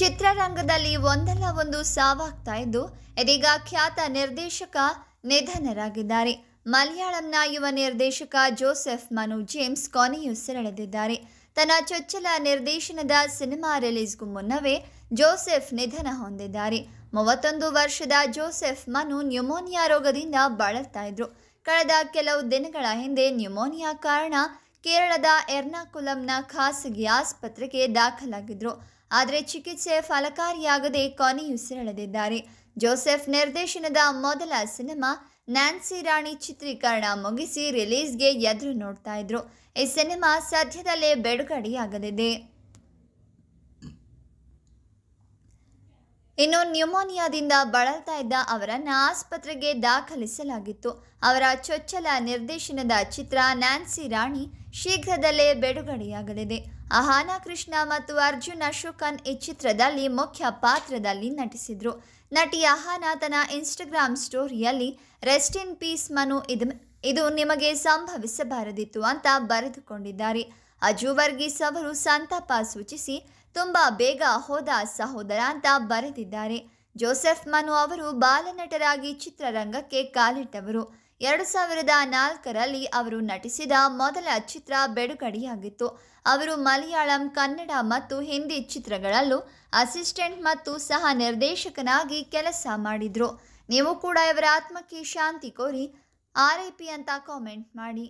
ಚಿತ್ರರಂಗದಲ್ಲಿ ಒಂದಲ್ಲ ಒಂದು ಸಾವಾಗ್ತಾ ಇದ್ದು ಇದೀಗ ಖ್ಯಾತ ನಿರ್ದೇಶಕ ನಿಧನರಾಗಿದ್ದಾರೆ ಮಲಯಾಳಂನ ಯುವ ನಿರ್ದೇಶಕ ಜೋಸೆಫ್ ಮನು ಜೇಮ್ಸ್ ಕೊನೆಯುಸಿರೆಳೆದಿದ್ದಾರೆ ತನ್ನ ಚೊಚ್ಚಲ ನಿರ್ದೇಶನದ ಸಿನಿಮಾ ರಿಲೀಸ್ಗೂ ಮುನ್ನವೇ ಜೋಸೆಫ್ ನಿಧನ ಹೊಂದಿದ್ದಾರೆ ಮೂವತ್ತೊಂದು ವರ್ಷದ ಜೋಸೆಫ್ ಮನು ನ್ಯೂಮೋನಿಯಾ ರೋಗದಿಂದ ಬಳಲ್ತಾ ಇದ್ರು ಕಳೆದ ಕೆಲವು ದಿನಗಳ ಹಿಂದೆ ನ್ಯೂಮೋನಿಯಾ ಕಾರಣ ಕೇರಳದ ಎರ್ನಾಕುಲಂನ ಖಾಸಗಿ ಆಸ್ಪತ್ರೆಗೆ ದಾಖಲಾಗಿದ್ದರು ಆದರೆ ಚಿಕಿತ್ಸೆ ಫಲಕಾರಿಯಾಗದೆ ಕೊನೆಯುಸಿರೆಳೆದಿದ್ದಾರೆ ಜೋಸೆಫ್ ನಿರ್ದೇಶನದ ಮೊದಲ ಸಿನಿಮಾ ನ್ಯಾನ್ಸಿ ರಾಣಿ ಚಿತ್ರೀಕರಣ ಮುಗಿಸಿ ರಿಲೀಸ್ಗೆ ಎದುರು ನೋಡ್ತಾ ಇದ್ರು ಈ ಸಿನಿಮಾ ಸದ್ಯದಲ್ಲೇ ಬಿಡುಗಡೆಯಾಗಲಿದೆ ಇನ್ನು ನ್ಯೂಮೋನಿಯಾದಿಂದ ಬಳಲ್ತಾ ಇದ್ದ ಅವರನ್ನು ಆಸ್ಪತ್ರೆಗೆ ದಾಖಲಿಸಲಾಗಿತ್ತು ಅವರ ಚೊಚ್ಚಲ ನಿರ್ದೇಶನದ ಚಿತ್ರ ನ್ಯಾನ್ಸಿ ರಾಣಿ ಶೀಘ್ರದಲ್ಲೇ ಬಿಡುಗಡೆಯಾಗಲಿದೆ ಅಹಾನ ಕೃಷ್ಣ ಮತ್ತು ಅರ್ಜುನ್ ಅಶೋಕನ್ ಈ ಚಿತ್ರದಲ್ಲಿ ಮುಖ್ಯ ಪಾತ್ರದಲ್ಲಿ ನಟಿಸಿದರು ನಟಿ ಅಹಾನ ತನ್ನ ಇನ್ಸ್ಟಾಗ್ರಾಮ್ ಸ್ಟೋರಿಯಲ್ಲಿ ರೆಸ್ಟ್ ಇನ್ ಪೀಸ್ ಮನು ಇದು ಇದು ನಿಮಗೆ ಸಂಭವಿಸಬಾರದಿತ್ತು ಅಂತ ಬರೆದುಕೊಂಡಿದ್ದಾರೆ ಅಜು ವರ್ಗೀಸ್ ಅವರು ಸಂತಾಪ ಸೂಚಿಸಿ ತುಂಬ ಬೇಗ ಹೋದ ಸಹೋದರ ಅಂತ ಬರೆದಿದ್ದಾರೆ ಜೋಸೆಫ್ ಮನು ಅವರು ಬಾಲನಟರಾಗಿ ಚಿತ್ರರಂಗಕ್ಕೆ ಕಾಲಿಟ್ಟವರು ಎರಡು ಸಾವಿರದ ನಾಲ್ಕರಲ್ಲಿ ಅವರು ನಟಿಸಿದ ಮೊದಲ ಚಿತ್ರ ಬಿಡುಗಡೆಯಾಗಿತ್ತು ಅವರು ಮಲಯಾಳಂ ಕನ್ನಡ ಮತ್ತು ಹಿಂದಿ ಚಿತ್ರಗಳಲ್ಲೂ ಅಸಿಸ್ಟೆಂಟ್ ಮತ್ತು ಸಹ ನಿರ್ದೇಶಕನಾಗಿ ಕೆಲಸ ಮಾಡಿದರು ನೀವು ಕೂಡ ಇವರ ಆತ್ಮಕ್ಕೆ ಶಾಂತಿ ಕೋರಿ ಆರ್ ಐ ಪಿ ಅಂತ ಕಾಮೆಂಟ್ ಮಾಡಿ